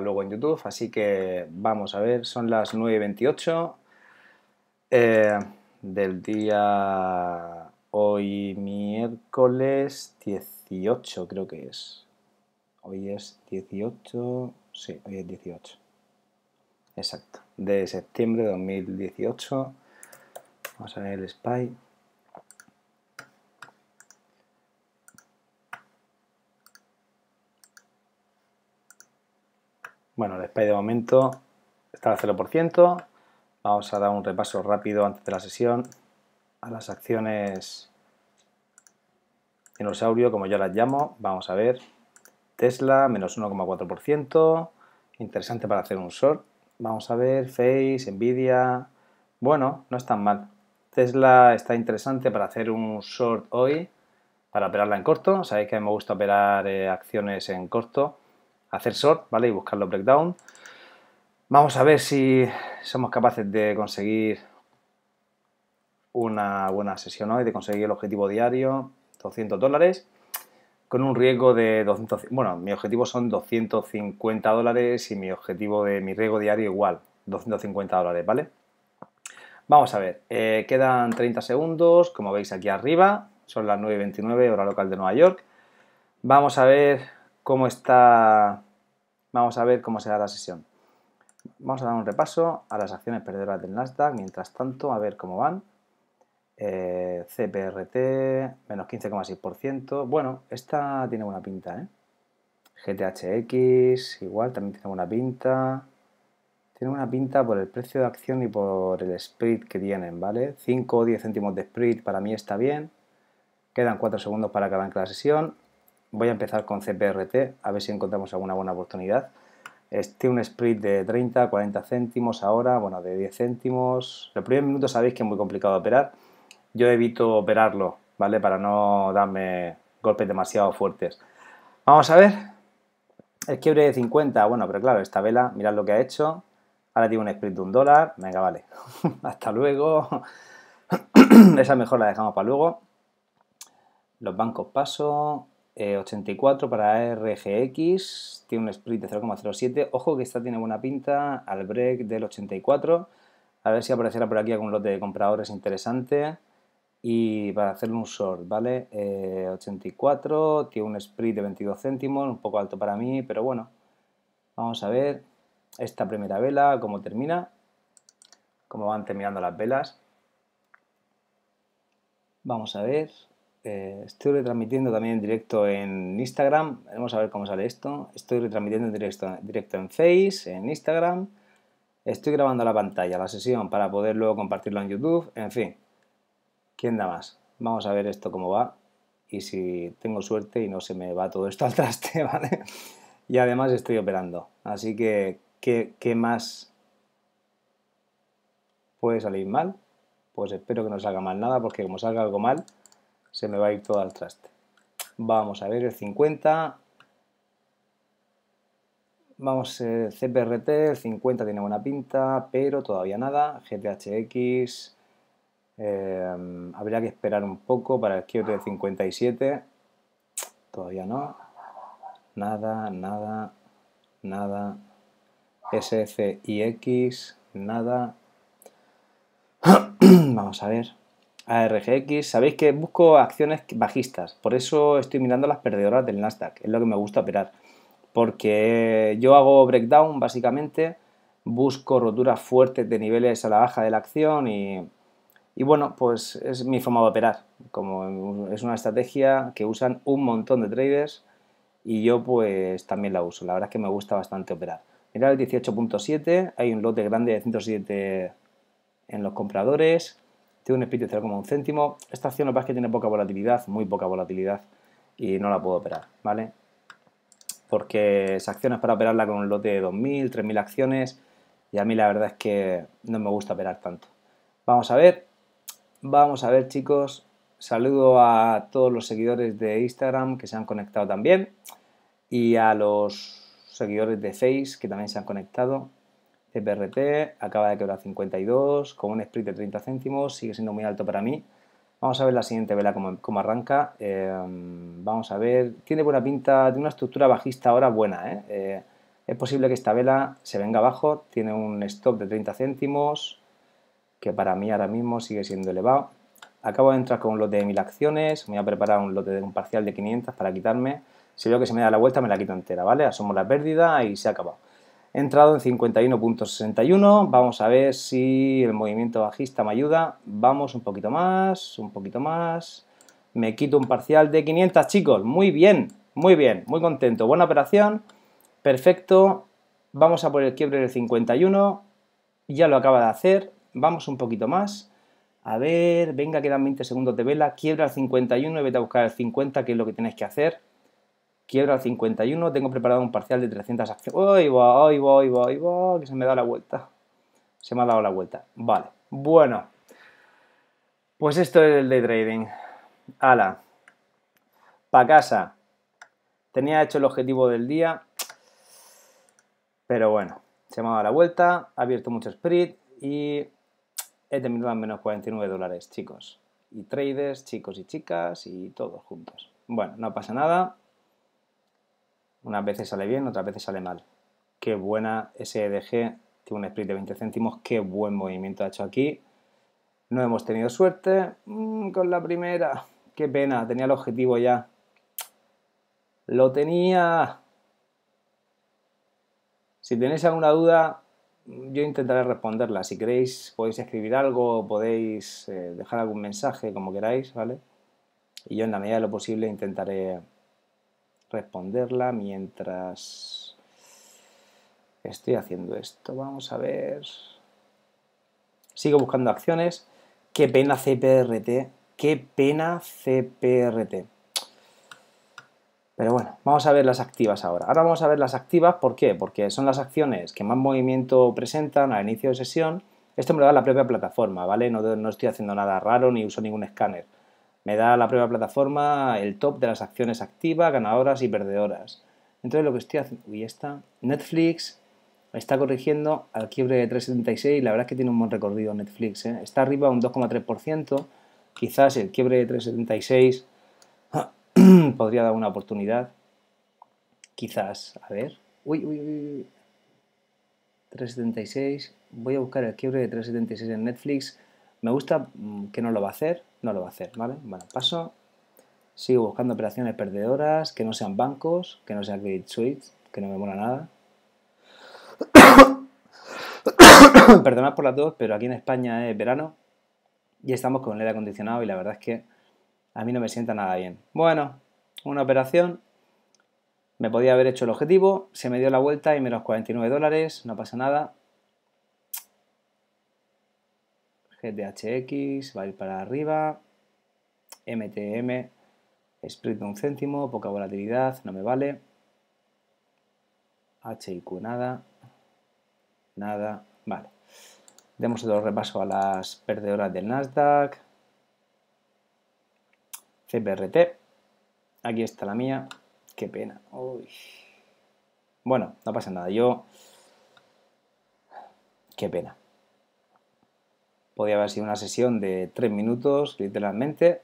luego en YouTube, así que vamos a ver, son las 9.28 eh, del día hoy miércoles 18 creo que es. Hoy es 18, sí, hoy es 18. Exacto, de septiembre de 2018. Vamos a ver el spy. Bueno, el SPY de momento está al 0%. Vamos a dar un repaso rápido antes de la sesión a las acciones dinosaurio, como yo las llamo. Vamos a ver. Tesla, menos 1,4%. Interesante para hacer un short. Vamos a ver. Face, Nvidia. Bueno, no es tan mal. Tesla está interesante para hacer un short hoy, para operarla en corto. Sabéis que a mí me gusta operar eh, acciones en corto hacer short, ¿vale? Y buscar los breakdown. Vamos a ver si somos capaces de conseguir una buena sesión hoy, de conseguir el objetivo diario, 200 dólares, con un riesgo de 200... Bueno, mi objetivo son 250 dólares y mi objetivo de mi riesgo diario igual, 250 dólares, ¿vale? Vamos a ver, eh, quedan 30 segundos, como veis aquí arriba, son las 9.29 hora local de Nueva York. Vamos a ver cómo está, vamos a ver cómo será la sesión. Vamos a dar un repaso a las acciones perdedoras del Nasdaq, mientras tanto, a ver cómo van. Eh, CPRT, menos 15,6%. Bueno, esta tiene buena pinta, ¿eh? GTHX, igual, también tiene buena pinta. Tiene una pinta por el precio de acción y por el split que tienen, ¿vale? 5 o 10 céntimos de split para mí está bien. Quedan 4 segundos para que arranque la sesión. Voy a empezar con CPRT, a ver si encontramos alguna buena oportunidad. Este un split de 30, 40 céntimos ahora, bueno, de 10 céntimos. Los primeros minutos sabéis que es muy complicado operar. Yo evito operarlo, ¿vale? Para no darme golpes demasiado fuertes. Vamos a ver. El quiebre de 50, bueno, pero claro, esta vela, mirad lo que ha hecho. Ahora tiene un split de un dólar. Venga, vale. Hasta luego. Esa mejor la dejamos para luego. Los bancos paso. 84 eh, para RGX, tiene un split de 0,07. Ojo que esta tiene buena pinta al break del 84. A ver si aparecerá por aquí algún lote de compradores interesante. Y para hacer un short, ¿vale? 84, eh, tiene un split de 22 céntimos, un poco alto para mí, pero bueno. Vamos a ver esta primera vela, cómo termina, cómo van terminando las velas. Vamos a ver, eh, estoy retransmitiendo también en directo en Instagram. Vamos a ver cómo sale esto. Estoy retransmitiendo en directo, directo en Face, en Instagram. Estoy grabando la pantalla, la sesión, para poder luego compartirlo en YouTube. En fin, ¿quién da más? Vamos a ver esto cómo va y si tengo suerte y no se me va todo esto al traste, ¿vale? Y además estoy operando. Así que, qué más puede salir mal? Pues espero que no salga mal nada, porque como salga algo mal, se me va a ir todo al traste. Vamos a ver el 50. Vamos, eh, CPRT, el 50 tiene buena pinta, pero todavía nada. GTHX, eh, habría que esperar un poco para el quiebre del 57. Todavía no. Nada, nada, nada. SFIX, nada. Vamos a ver. ARGX, sabéis que busco acciones bajistas, por eso estoy mirando las perdedoras del Nasdaq, es lo que me gusta operar, porque yo hago breakdown básicamente, busco roturas fuertes de niveles a la baja de la acción y, bueno, pues es mi forma de operar, como es una estrategia que usan un montón de traders y yo pues también la uso, la verdad es que me gusta bastante operar. Mirad el 18.7, hay un lote grande de 107 en los compradores, tiene un split de 0,1 céntimo. Esta acción lo que pasa es que tiene poca volatilidad, muy poca volatilidad, y no la puedo operar, ¿vale? Porque esa acción es para operarla con un lote de 2.000, 3.000 acciones, y a mí la verdad es que no me gusta operar tanto. Vamos a ver, vamos a ver chicos, saludo a todos los seguidores de Instagram que se han conectado también, y a los seguidores de Face que también se han conectado. CPRT acaba de quebrar 52, con un split de 30 céntimos, sigue siendo muy alto para mí. Vamos a ver la siguiente vela cómo, arranca. Em, vamos a ver, tiene buena pinta, tiene una estructura bajista ahora buena. ¿eh? Eh, es posible que esta vela se venga abajo, tiene un stop de 30 céntimos, que para mí ahora mismo sigue siendo elevado. Acabo de entrar con un lote de 1000 acciones, me voy a preparar un lote de un parcial de 500 para quitarme. Si veo que se me da la vuelta, me la quito entera, ¿vale? asumo la pérdida y se ha acabado entrado en 51.61, vamos a ver si el movimiento bajista me ayuda. Vamos un poquito más, un poquito más. Me quito un parcial de 500, chicos. Muy bien, muy bien, muy contento. Buena operación, perfecto. Vamos a por el quiebre del 51. Ya lo acaba de hacer. Vamos un poquito más. A ver, venga, quedan 20 segundos de vela. Quiebra el 51 y vete a buscar el 50, que es lo que tenéis que hacer. Quiebra al 51, tengo preparado un parcial de 300 acciones. Uy, voy voy voy Que se me da la vuelta. Se me ha dado la vuelta. Vale, bueno. Pues esto es el day trading. Ala. Pa' casa. Tenía hecho el objetivo del día. Pero bueno, se me ha dado la vuelta. Ha abierto mucho spread y he terminado en menos 49 dólares, chicos. Y traders, chicos y chicas y todos juntos. Bueno, no pasa nada. Unas veces sale bien, otras veces sale mal. Qué buena SDG, e tiene un split de 20 céntimos, qué buen movimiento ha hecho aquí. No hemos tenido suerte mm, con la primera. Qué pena, tenía el objetivo ya. Lo tenía. Si tenéis alguna duda, yo intentaré responderla. Si queréis, podéis escribir algo, podéis eh, dejar algún mensaje, como queráis, ¿vale? Y yo en la medida de lo posible intentaré responderla mientras estoy haciendo esto. Vamos a ver. Sigo buscando acciones. Qué pena CPRT. Qué pena CPRT. Pero bueno, vamos a ver las activas ahora. Ahora vamos a ver las activas, ¿por qué? Porque son las acciones que más movimiento presentan al inicio de sesión. Esto me lo da la propia plataforma, ¿vale? No, no estoy haciendo nada raro ni uso ningún escáner. Me da la prueba plataforma el top de las acciones activas, ganadoras y perdedoras. Entonces lo que estoy haciendo... Uy, está. Netflix está corrigiendo al quiebre de 3,76 la verdad es que tiene un buen recorrido Netflix. ¿eh? Está arriba un 2,3%. Quizás el quiebre de 3,76 podría dar una oportunidad. Quizás. A ver. Uy, uy, uy. 3,76. Voy a buscar el quiebre de 3,76 en Netflix. Me gusta mm, que no lo va a hacer, no lo va a hacer, ¿vale? Bueno, paso. Sigo buscando operaciones perdedoras, que no sean bancos, que no sean Credit suites, que no me mola nada. Perdonad por las dos, pero aquí en España es verano y estamos con el aire acondicionado y la verdad es que a mí no me sienta nada bien. Bueno, una operación, me podía haber hecho el objetivo, se me dio la vuelta y menos 49 dólares, no pasa nada. GTHX va a ir para arriba, MTM, split de un céntimo, poca volatilidad, no me vale, HIQ nada, nada, vale. Demos otro repaso a las perdedoras del Nasdaq, CPRT, aquí está la mía, qué pena, bueno, no pasa nada, yo, qué pena. Podía haber sido una sesión de 3 minutos, literalmente,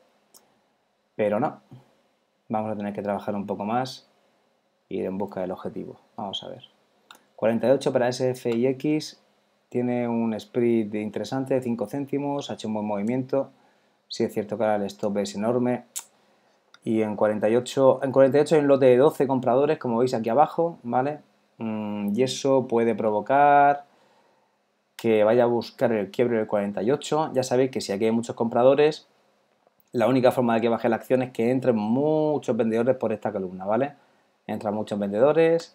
pero no. Vamos a tener que trabajar un poco más y ir en busca del objetivo. Vamos a ver. 48 para SFX. Tiene un split interesante de 5 céntimos. Ha hecho un buen movimiento. Sí es cierto que ahora el stop es enorme. Y en 48, en 48 hay un lote de 12 compradores, como veis aquí abajo, ¿vale? Mm, y eso puede provocar que vaya a buscar el quiebre del 48. Ya sabéis que si aquí hay muchos compradores, la única forma de que baje la acción es que entren muchos vendedores por esta columna, ¿vale? Entran muchos vendedores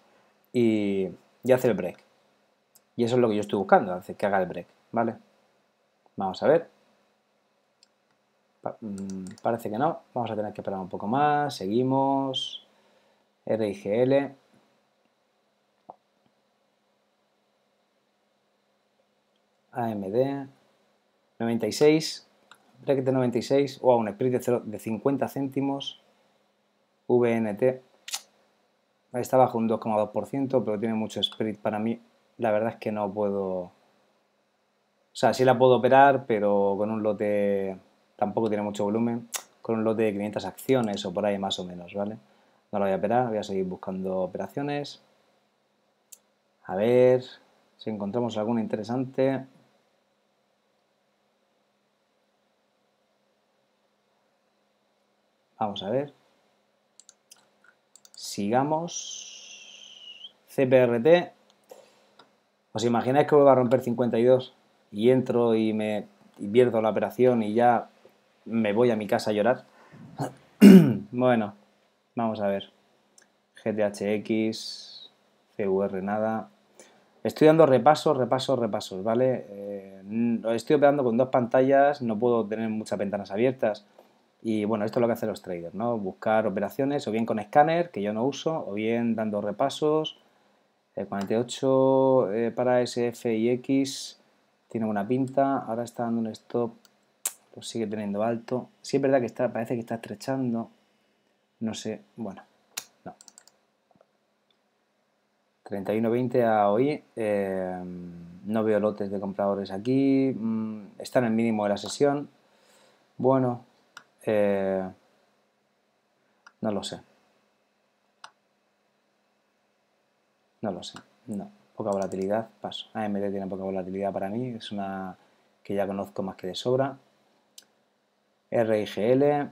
y, hace el break. Y eso es lo que yo estoy buscando, hace que haga el break, ¿vale? Vamos a ver. Mm, parece que no. Vamos a tener que esperar un poco más. Seguimos. RIGL. AMD 96, bracket de 96, o un split de, 50 céntimos, VNT, está bajo un 2,2%, pero tiene mucho split para mí, la verdad es que no puedo... O sea, sí la puedo operar, pero con un lote tampoco tiene mucho volumen, con un lote de 500 acciones o por ahí más o menos, ¿vale? No la voy a operar, voy a seguir buscando operaciones. A ver si encontramos alguna interesante. Vamos a ver. Sigamos. CPRT. ¿Os imagináis que vuelvo a romper 52 y entro y me pierdo la operación y ya me voy a mi casa a llorar? bueno, vamos a ver. GTHX, CUR nada. Estoy dando repasos, repasos, repasos, ¿vale? Eh, estoy operando con dos pantallas, no puedo tener muchas ventanas abiertas. Y bueno, esto es lo que hacen los traders, ¿no? Buscar operaciones o bien con escáner, que yo no uso, o bien dando repasos. El 48 eh, para SF y X tiene buena pinta. Ahora está dando un stop, sigue teniendo alto. Sí es verdad que está, parece que está estrechando. No sé, bueno, no. 31.20 a hoy. Em, no veo lotes de compradores aquí. Mm, está en el mínimo de la sesión. Bueno, eh, no lo sé. No lo sé. No. Poca volatilidad, paso. AMD tiene poca volatilidad para mí. Es una que ya conozco más que de sobra. RGL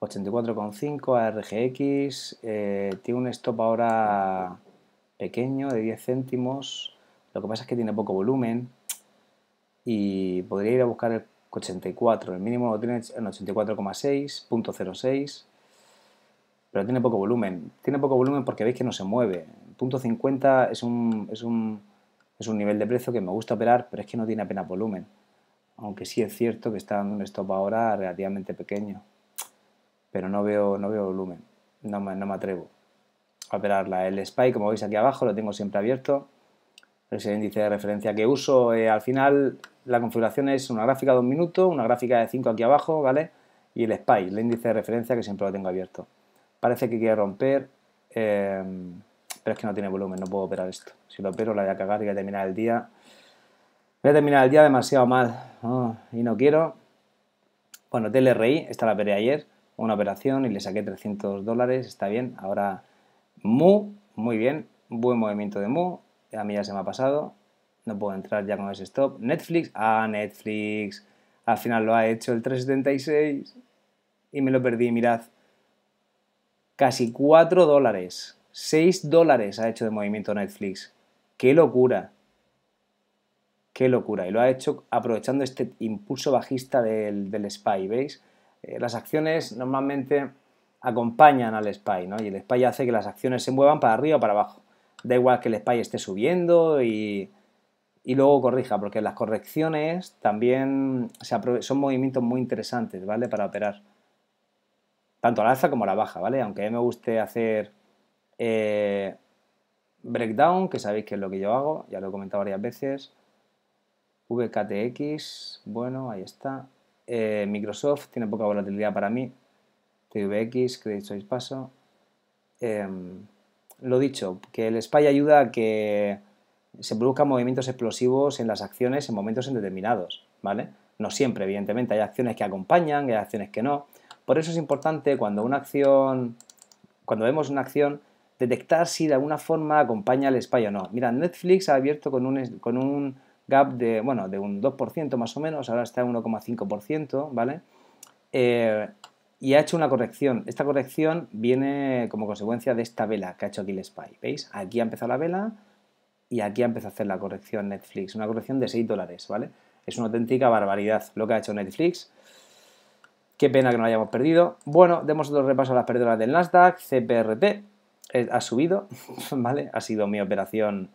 84,5 ARGX, tiene un stop ahora pequeño de 10 céntimos, lo que pasa es que tiene poco volumen y podría ir a buscar el 84. El mínimo lo tiene en 84,6.06. Pero tiene poco volumen. Tiene poco volumen porque veis que no se mueve. Punto 50 es un, es un, nivel de precio que me gusta operar, pero es que no tiene apenas volumen. Aunque sí es cierto que está dando un stop ahora relativamente pequeño. Pero no veo, no veo volumen. No me, atrevo a operarla, El spy, como veis aquí abajo, lo tengo siempre abierto es el índice de referencia que uso. Eh, al final la configuración es una gráfica de un minuto, una gráfica de 5 aquí abajo, ¿vale? Y el SPY, el índice de referencia que siempre lo tengo abierto. Parece que quiere romper, eh, pero es que no tiene volumen, no puedo operar esto. Si lo opero la voy a cagar y voy a terminar el día. Voy a terminar el día demasiado mal y no quiero. Bueno, TLRI, esta la operé ayer, una operación y le saqué 300 dólares, está bien. Ahora MU, muy bien, buen movimiento de MU, a mí ya se me ha pasado, no puedo entrar ya con ese stop. Netflix, ah, Netflix, al final lo ha hecho el 376 y me lo perdí, mirad, casi 4 dólares, 6 dólares ha hecho de movimiento Netflix. ¡Qué locura! ¡Qué locura! Y lo ha hecho aprovechando este impulso bajista del, SPY, ¿veis? Eh, las acciones normalmente acompañan al SPY, ¿no? Y el SPY hace que las acciones se muevan para arriba o para abajo. Da igual que el spy esté subiendo y, luego corrija, porque las correcciones también son movimientos muy interesantes, ¿vale? Para operar. Tanto la alza como la baja, ¿vale? Aunque a mí me guste hacer eh, breakdown, que sabéis que es lo que yo hago, ya lo he comentado varias veces. VKTX, bueno, ahí está. Eh, Microsoft tiene poca volatilidad para mí. TVX, Credit Suisse Paso. Em, lo dicho, que el spy ayuda a que se produzcan movimientos explosivos en las acciones en momentos indeterminados, ¿vale? No siempre, evidentemente, hay acciones que acompañan, hay acciones que no. Por eso es importante cuando una acción, cuando vemos una acción, detectar si de alguna forma acompaña al spy o no. Mira, Netflix ha abierto con un, con un gap de, bueno, de un 2% más o menos, ahora está en 1,5%, ¿vale? Eh, y ha hecho una corrección. Esta corrección viene como consecuencia de esta vela que ha hecho aquí el Spy. ¿Veis? Aquí ha empezado la vela y aquí ha empezado a hacer la corrección Netflix. Una corrección de 6 dólares, ¿vale? Es una auténtica barbaridad lo que ha hecho Netflix. Qué pena que no hayamos perdido. Bueno, demos otro repaso a las pérdidas del Nasdaq. CPRP eh, ha subido, ¿vale? Ha sido mi operación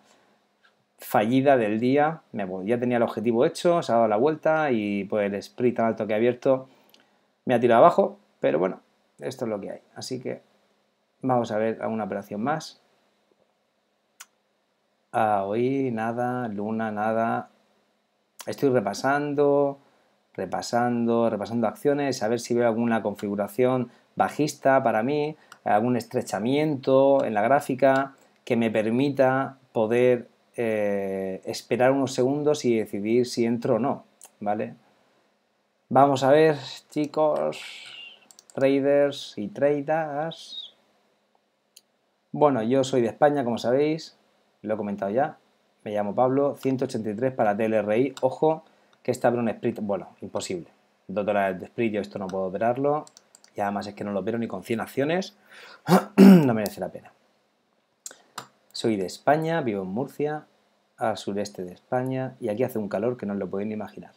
fallida del día. Ya tenía el objetivo hecho, se ha dado la vuelta y pues el sprint tan alto que ha abierto me ha tirado abajo pero bueno, esto es lo que hay. Así que vamos a ver alguna operación más. Ah, hoy nada, luna nada. Estoy repasando, repasando, repasando acciones, a ver si veo alguna configuración bajista para mí, algún estrechamiento en la gráfica que me permita poder eh, esperar unos segundos y decidir si entro o no, ¿vale? Vamos a ver, chicos, traders y traders. Bueno, yo soy de España, como sabéis, lo he comentado ya. Me llamo Pablo, 183 para TLRI. Ojo, que está abre un split, bueno, imposible. dos dólares de split, yo esto no puedo operarlo. Y además es que no lo opero ni con 100 acciones. no merece la pena. Soy de España, vivo en Murcia, al sureste de España, y aquí hace un calor que no lo pueden imaginar.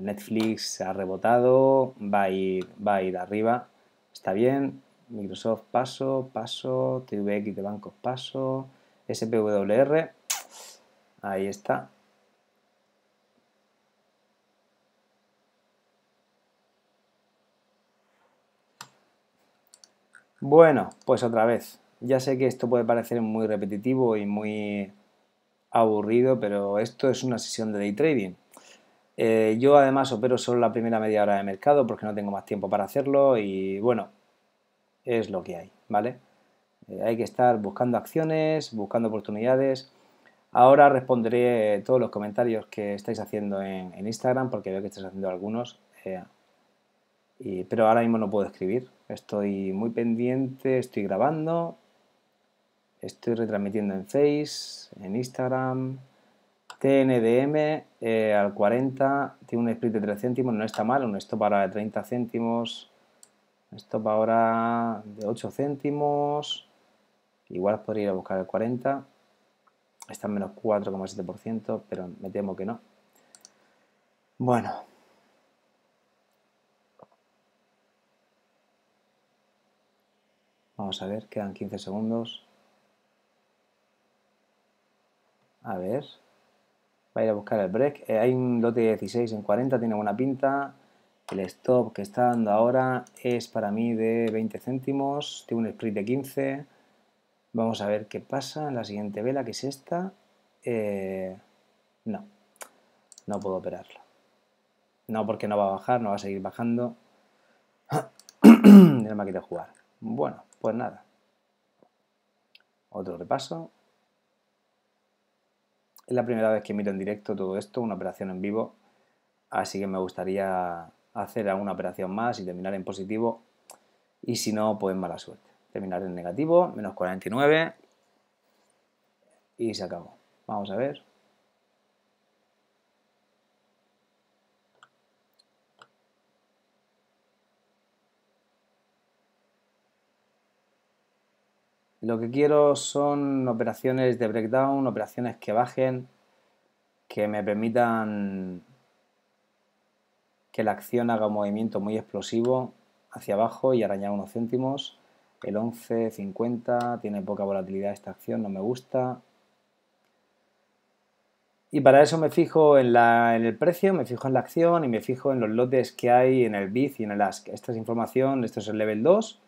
Netflix ha rebotado, va a ir, va a ir arriba, está bien. Microsoft paso, paso, TVX de bancos paso, SPWR, ahí está. Bueno, pues otra vez. Ya sé que esto puede parecer muy repetitivo y muy aburrido, pero esto es una sesión de day trading eh, yo además opero solo la primera media hora de mercado porque no tengo más tiempo para hacerlo y bueno, es lo que hay, ¿vale? Eh, hay que estar buscando acciones, buscando oportunidades. Ahora responderé todos los comentarios que estáis haciendo en, Instagram porque veo que estáis haciendo algunos. Eh, pero ahora mismo no puedo escribir. Estoy muy pendiente, estoy grabando, estoy retransmitiendo en Face, en Instagram, TNDM eh, al 40 tiene un split de 3 céntimos, no está mal, un stop ahora de 30 céntimos, un stop ahora de 8 céntimos, igual podría ir a buscar el 40, está en menos 4,7%, pero me temo que no. Bueno. Vamos a ver, quedan 15 segundos. A ver, va a ir buscar el break. Eh, hay un lote de 16 en 40, tiene buena pinta. El stop que está dando ahora es para mí de 20 céntimos, tiene un split de 15. Vamos a ver qué pasa en la siguiente vela, que es esta. Eh, no, no puedo operarla. No porque no va a bajar, no va a seguir bajando. no me ha jugar. Bueno, pues nada. Otro repaso es la primera vez que miro en directo todo esto, una operación en vivo, así que me gustaría hacer alguna operación más y terminar en positivo, y si no, pues mala suerte. Terminar en negativo, menos 49, y se acabó. Vamos a ver. Lo que quiero son operaciones de breakdown, operaciones que bajen, que me permitan que la acción haga un movimiento muy explosivo hacia abajo y arañar unos céntimos. El 11.50 tiene poca volatilidad esta acción, no me gusta. Y para eso me fijo en, el precio, me fijo en la acción y me fijo en los lotes que hay en el BID y en el ASK. Esta es información, esto es el level 2.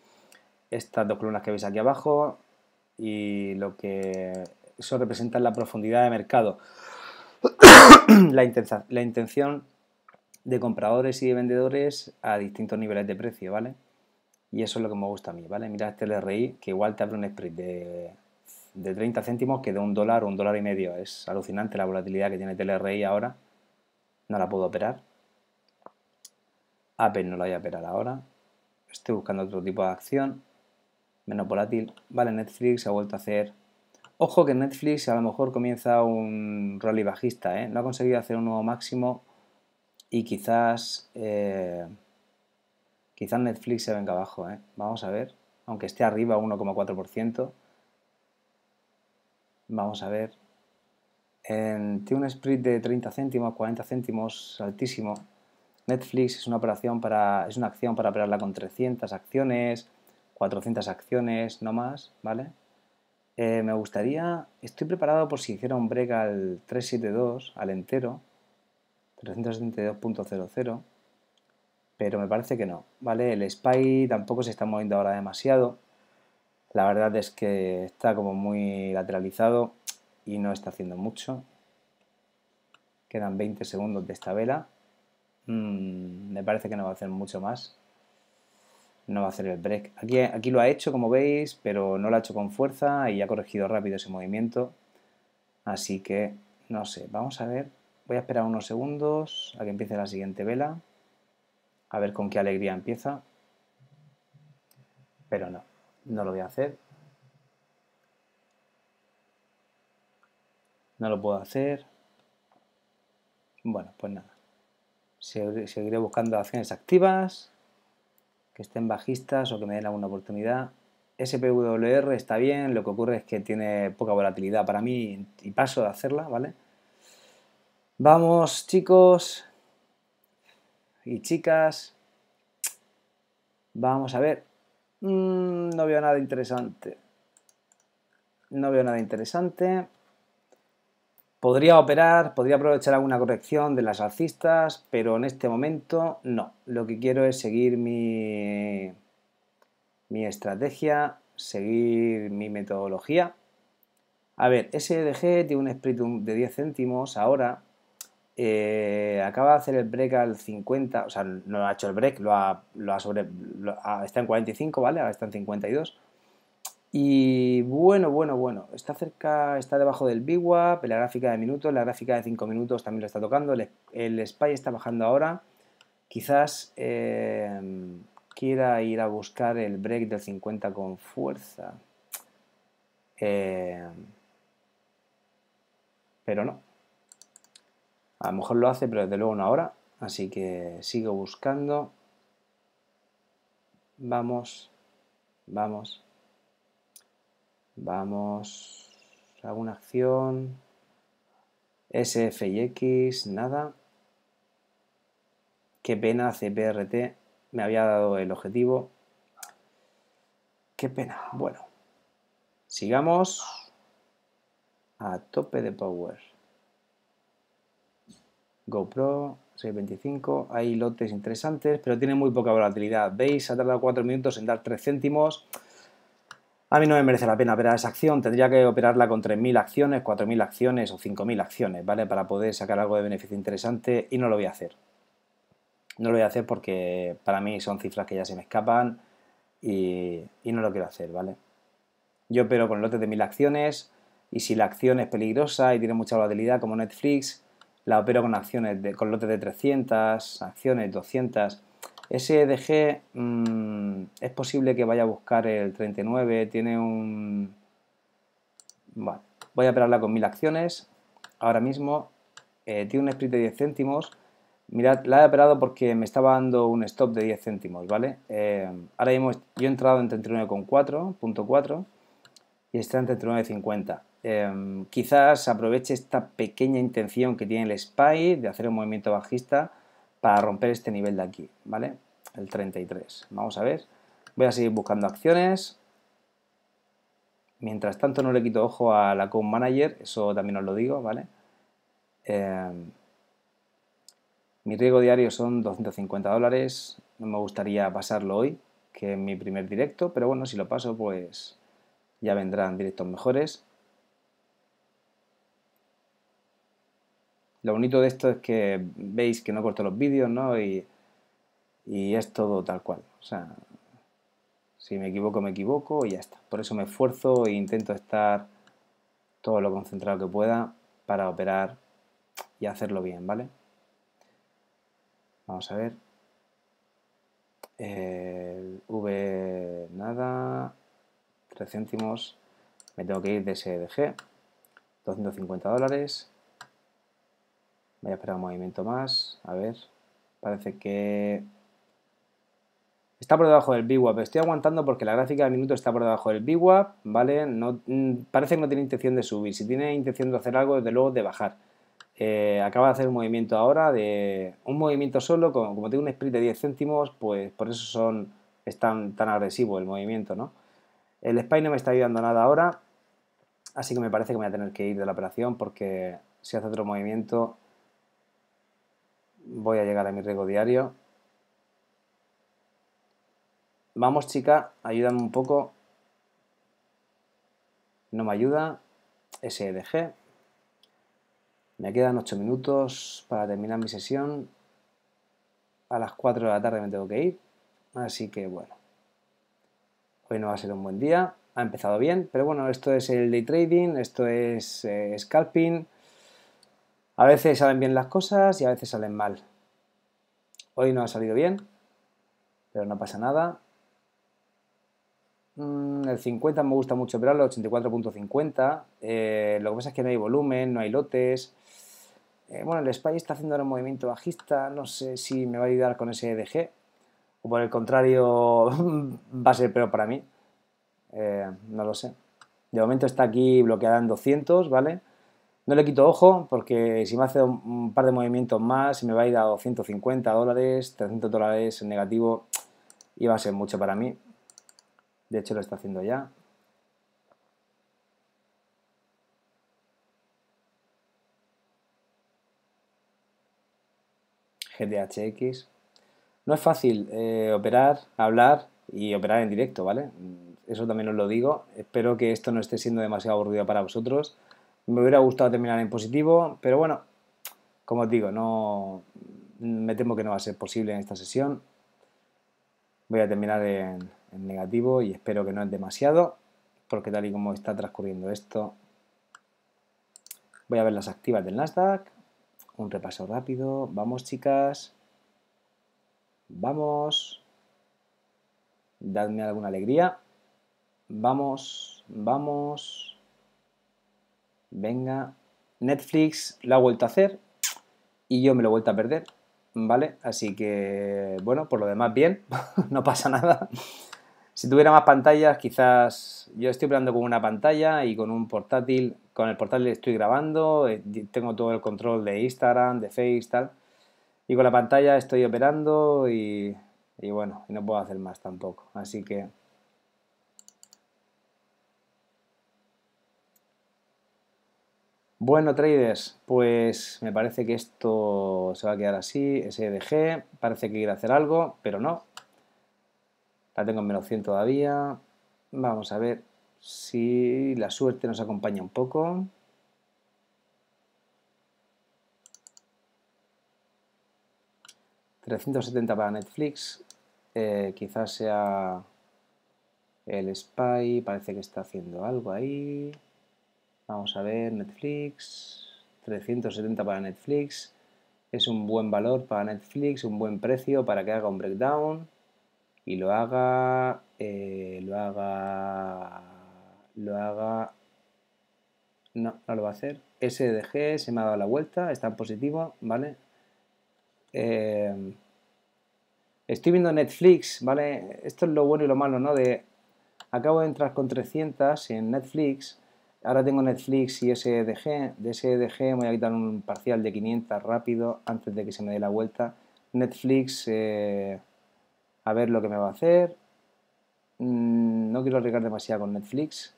Estas dos columnas que veis aquí abajo y lo que eso representa la profundidad de mercado. la, la intención de compradores y de vendedores a distintos niveles de precio, ¿vale? Y eso es lo que me gusta a mí, ¿vale? Mira este que igual te abre un spread de, de 30 céntimos que de un dólar o un dólar y medio. Es alucinante la volatilidad que tiene TLRI este ahora. No la puedo operar. Apple no la voy a operar ahora. Estoy buscando otro tipo de acción menos volátil. Vale, Netflix ha vuelto a hacer... Ojo que Netflix a lo mejor comienza un rally bajista, ¿eh? No ha conseguido hacer un nuevo máximo y quizás... Eh, quizás Netflix se venga abajo, ¿eh? Vamos a ver. Aunque esté arriba 1,4%. Vamos a ver. tiene un split de 30 céntimos, 40 céntimos, altísimo. Netflix es una operación para es una acción para operarla con 300 acciones, 400 acciones, no más, ¿vale? Eh, me gustaría, estoy preparado por si hiciera un break al 372, al entero, 372.00, pero me parece que no, ¿vale? El SPY tampoco se está moviendo ahora demasiado, la verdad es que está como muy lateralizado y no está haciendo mucho. Quedan 20 segundos de esta vela, mm, me parece que no va a hacer mucho más, no va a hacer el break. Aquí, aquí lo ha hecho, como veis, pero no lo ha hecho con fuerza y ha corregido rápido ese movimiento. Así que, no sé, vamos a ver. Voy a esperar unos segundos a que empiece la siguiente vela. A ver con qué alegría empieza. Pero no, no lo voy a hacer. No lo puedo hacer. Bueno, pues nada. Seguiré buscando acciones activas que estén bajistas o que me den alguna oportunidad. SPWR está bien, lo que ocurre es que tiene poca volatilidad para mí y paso de hacerla, ¿vale? Vamos, chicos y chicas. Vamos a ver. Mm, no veo nada interesante. No veo nada interesante. Podría operar, podría aprovechar alguna corrección de las alcistas, pero en este momento no. Lo que quiero es seguir mi, mi estrategia, seguir mi metodología. A ver, SDG tiene un split de 10 céntimos ahora. Eh, acaba de hacer el break al 50, o sea, no ha hecho el break, lo, ha, lo, sobre, está en 45, ¿vale? Ahora está en 52. Y bueno, bueno, bueno, está cerca, está debajo del BWAP, la gráfica de minutos, la gráfica de 5 minutos también lo está tocando, el, SPY está bajando ahora, quizás eh, quiera ir a buscar el break del 50 con fuerza, eh, pero no, a lo mejor lo hace, pero desde luego no ahora, así que sigo buscando, vamos, vamos. Vamos, alguna acción. SFX, X, nada. Qué pena, CPRT. Me había dado el objetivo. Qué pena. Bueno, sigamos a tope de power. GoPro 6.25, hay lotes interesantes, pero tiene muy poca volatilidad. ¿Veis? Ha tardado 4 minutos en dar 3 céntimos. A mí no me merece la pena operar esa acción, tendría que operarla con 3.000 acciones, 4.000 acciones o 5.000 acciones, ¿vale? Para poder sacar algo de beneficio interesante y no lo voy a hacer. No lo voy a hacer porque para mí son cifras que ya se me escapan y, no lo quiero hacer, ¿vale? Yo opero con lotes de 1.000 acciones y si la acción es peligrosa y tiene mucha volatilidad como Netflix, la opero con acciones de, con lotes de 300, acciones 200 SDG e mm, es posible que vaya a buscar el 39, tiene un... voy a operarla con 1000 acciones. Ahora mismo eh, tiene un split de 10 céntimos. Mirad, la he operado porque me estaba dando un stop de 10 céntimos, ¿vale? Eh, ahora mismo yo he entrado en 39,4.4 y está en 39,50. Eh, quizás aproveche esta pequeña intención que tiene el SPY de hacer un movimiento bajista para romper este nivel de aquí, ¿vale? El 33. Vamos a ver. Voy a seguir buscando acciones. Mientras tanto no le quito ojo a la Com Manager, eso también os lo digo, ¿vale? Eh, mi riego diario son 250 dólares, no me gustaría pasarlo hoy, que es mi primer directo, pero bueno, si lo paso pues ya vendrán directos mejores. Lo bonito de esto es que veis que no corto los vídeos, ¿no? Y, y es todo tal cual. O sea, si me equivoco, me equivoco y ya está. Por eso me esfuerzo e intento estar todo lo concentrado que pueda para operar y hacerlo bien, ¿vale? Vamos a ver. El V nada, 3 céntimos. Me tengo que ir de SDG, 250 dólares. Voy a esperar un movimiento más. A ver. Parece que... Está por debajo del VWAP. Estoy aguantando porque la gráfica de minuto está por debajo del b-wap. ¿Vale? No, mm, parece que no tiene intención de subir. Si tiene intención de hacer algo, desde luego de bajar. Eh, acaba de hacer un movimiento ahora de un movimiento solo, como, tengo un split de 10 céntimos, pues por eso son, es tan, agresivo el movimiento, ¿no? El spy no me está ayudando nada ahora, así que me parece que voy a tener que ir de la operación porque si hace otro movimiento Voy a llegar a mi riego diario. Vamos, chica, ayúdame un poco. No me ayuda. Sdg. Me quedan 8 minutos para terminar mi sesión. A las 4 de la tarde me tengo que ir. Así que bueno. Hoy no va a ser un buen día. Ha empezado bien, pero bueno, esto es el day trading, esto es eh, scalping a veces salen bien las cosas y a veces salen mal. Hoy no ha salido bien, pero no pasa nada. Mm, el 50 me gusta mucho pero operarlo, 84.50. Eh, lo que pasa es que no hay volumen, no hay lotes. Eh, bueno, el Spy está haciendo un movimiento bajista, no sé si me va a ayudar con ese EDG. O por el contrario, va a ser peor para mí. Eh, no lo sé. De momento está aquí bloqueada en 200, ¿vale? No le quito ojo porque si me hace un par de movimientos más, y me va a ir a 250 dólares, 300 dólares en negativo iba a ser mucho para mí. De hecho lo está haciendo ya. GTHX. No es fácil eh, operar, hablar y operar en directo, ¿vale? Eso también os lo digo. Espero que esto no esté siendo demasiado aburrido para vosotros. Me hubiera gustado terminar en positivo, pero bueno, como os digo, no, me temo que no va a ser posible en esta sesión. Voy a terminar en, en negativo y espero que no es demasiado, porque tal y como está transcurriendo esto, voy a ver las activas del Nasdaq. Un repaso rápido. Vamos, chicas. Vamos. Dadme alguna alegría. Vamos, vamos. Venga, Netflix la ha vuelto a hacer y yo me lo he vuelto a perder, ¿vale? Así que, bueno, por lo demás, bien, no pasa nada. Si tuviera más pantallas, quizás yo estoy operando con una pantalla y con un portátil, con el portátil estoy grabando, eh, tengo todo el control de Instagram, de Face, tal. Y con la pantalla estoy operando y, y bueno, no puedo hacer más tampoco. Así que Bueno, traders, pues me parece que esto se va a quedar así. SDG, e parece que quiere hacer algo, pero no. La tengo en menos 100 todavía. Vamos a ver si la suerte nos acompaña un poco. ...370 para Netflix... Eh, ...quizás sea... ...el Spy... ...parece que está haciendo algo ahí... Vamos a ver, Netflix, 370 para Netflix. Es un buen valor para Netflix, un buen precio para que haga un breakdown y lo haga, eh, lo haga, lo haga, no, no lo va a hacer. SDG se me ha dado la vuelta, está en positivo, ¿vale? Eh, estoy viendo Netflix, ¿vale? Esto es lo bueno y lo malo, ¿no? De, acabo de entrar con 300 en Netflix Ahora tengo Netflix y SDG. De SDG voy a quitar un parcial de 500 rápido antes de que se me dé la vuelta. Netflix, eh, a ver lo que me va a hacer. Mm, no quiero arriesgar demasiado con Netflix.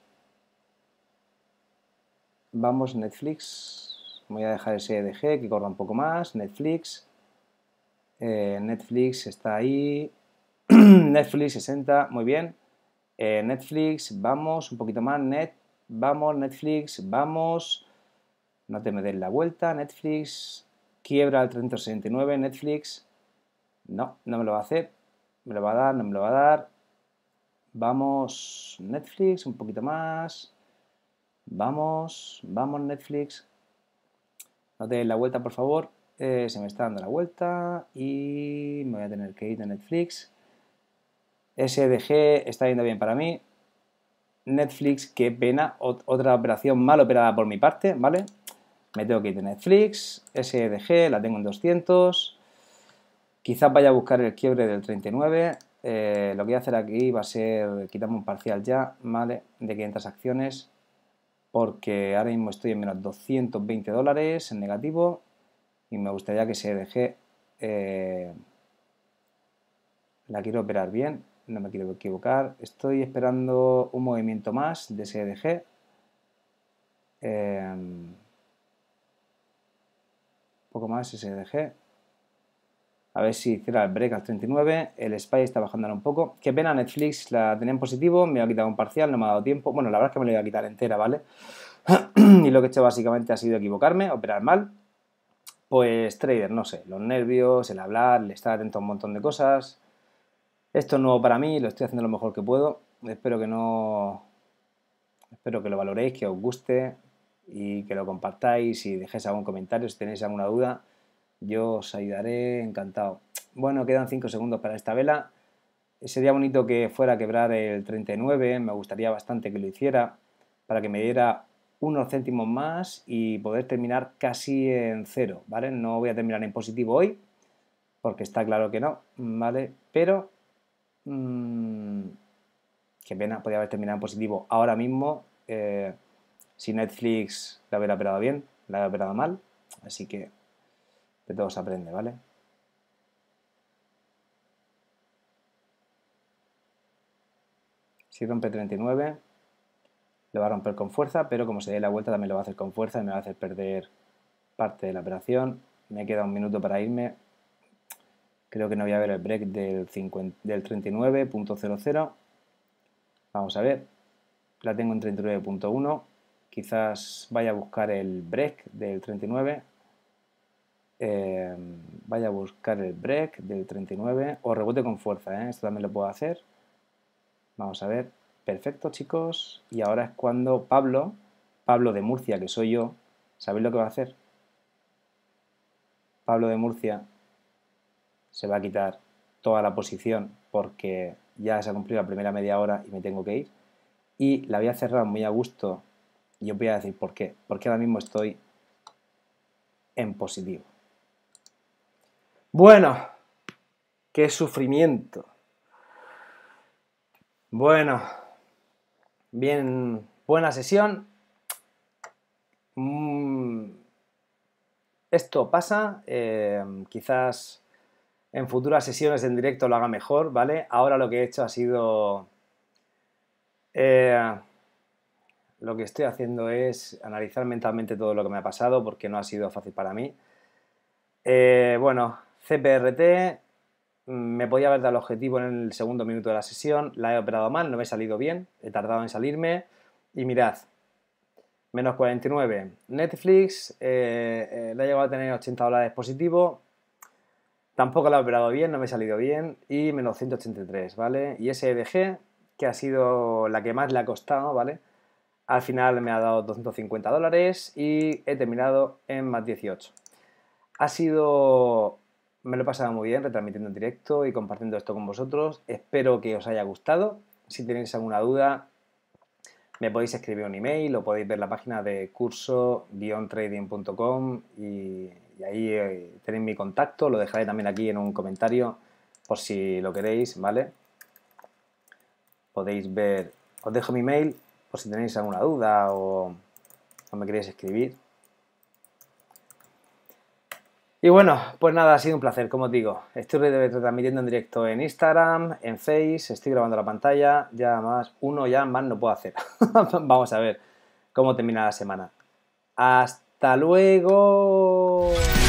Vamos, Netflix. Voy a dejar SDG que corra un poco más. Netflix. Eh, Netflix está ahí. Netflix 60, muy bien. Eh, Netflix, vamos, un poquito más. Net vamos Netflix, vamos, no te me des la vuelta, Netflix, quiebra el 369, Netflix, no, no me lo va a hacer, me lo va a dar, no me lo va a dar, vamos Netflix, un poquito más, vamos, vamos Netflix, no te des la vuelta por favor, eh, se me está dando la vuelta y me voy a tener que ir a Netflix. SDG está yendo bien para mí, Netflix, qué pena, otra operación mal operada por mi parte, ¿vale? Me tengo que ir de Netflix, SDG, la tengo en 200, quizás vaya a buscar el quiebre del 39, eh, lo que voy a hacer aquí va a ser quitarme un parcial ya, ¿vale? De 500 acciones, porque ahora mismo estoy en menos 220 dólares en negativo y me gustaría que se eh, la quiero operar bien, no me quiero equivocar, estoy esperando un movimiento más de SDG. un em, poco más SDG. A ver si cierra el break al 39. El Spy está bajando un poco. Qué pena, Netflix la tenía en positivo. Me ha quitado un parcial, no me ha dado tiempo. Bueno, la verdad es que me lo iba a quitar entera, ¿vale? y lo que he hecho básicamente ha sido equivocarme, operar mal. Pues trader, no sé, los nervios, el hablar, le estar atento a un montón de cosas. Esto es nuevo para mí, lo estoy haciendo lo mejor que puedo. Espero que no. Espero que lo valoréis, que os guste y que lo compartáis y dejéis algún comentario si tenéis alguna duda. Yo os ayudaré, encantado. Bueno, quedan 5 segundos para esta vela. Sería bonito que fuera a quebrar el 39, me gustaría bastante que lo hiciera para que me diera unos céntimos más y poder terminar casi en cero, ¿vale? No voy a terminar en positivo hoy, porque está claro que no, ¿vale? Pero Mmm, qué pena, podría haber terminado en positivo. Ahora mismo, eh, si Netflix la hubiera operado bien, la hubiera operado mal. Así que de todo se aprende, ¿vale? Si rompe 39, lo va a romper con fuerza, pero como se dé la vuelta también lo va a hacer con fuerza y me va a hacer perder parte de la operación. Me queda un minuto para irme, Creo que no voy a ver el break del, 39.00. Vamos a ver. La tengo en 39.1. Quizás vaya a buscar el break del 39. Em, vaya a buscar el break del 39. O rebote con fuerza. ¿eh? Esto también lo puedo hacer. Vamos a ver. Perfecto, chicos. Y ahora es cuando Pablo, Pablo de Murcia, que soy yo, ¿sabéis lo que va a hacer? Pablo de Murcia se va a quitar toda la posición porque ya se ha cumplido la primera media hora y me tengo que ir. Y la voy a cerrar muy a gusto y os voy a decir por qué. Porque ahora mismo estoy en positivo. Bueno, qué sufrimiento. Bueno, bien, buena sesión. Mm, esto pasa, eh, quizás en futuras sesiones en directo lo haga mejor, ¿vale? Ahora lo que he hecho ha sido... Eh, lo que estoy haciendo es analizar mentalmente todo lo que me ha pasado porque no ha sido fácil para mí. Eh, bueno, CPRT, mm, me podía haber dado el objetivo en el segundo minuto de la sesión, la he operado mal, no me he salido bien, he tardado en salirme y mirad, menos 49. Netflix, eh, eh la he llegado a tener 80 dólares positivo, Tampoco la he operado bien, no me ha salido bien y menos 183, ¿vale? Y ese EDG, que ha sido la que más le ha costado, ¿vale? Al final me ha dado 250 dólares y he terminado en más 18. Ha sido... Me lo he pasado muy bien retransmitiendo en directo y compartiendo esto con vosotros. Espero que os haya gustado. Si tenéis alguna duda, me podéis escribir un email o podéis ver la página de curso-trading.com y y ahí eh, tenéis mi contacto, lo dejaré también aquí en un comentario por si lo queréis, ¿vale? Podéis ver, os dejo mi mail por si tenéis alguna duda o, no me queréis escribir. Y bueno, pues nada, ha sido un placer, como os digo. Estoy transmitiendo en directo en Instagram, en Face, estoy grabando la pantalla, ya más, uno ya más no puedo hacer. Vamos a ver cómo termina la semana. Hasta hasta luego.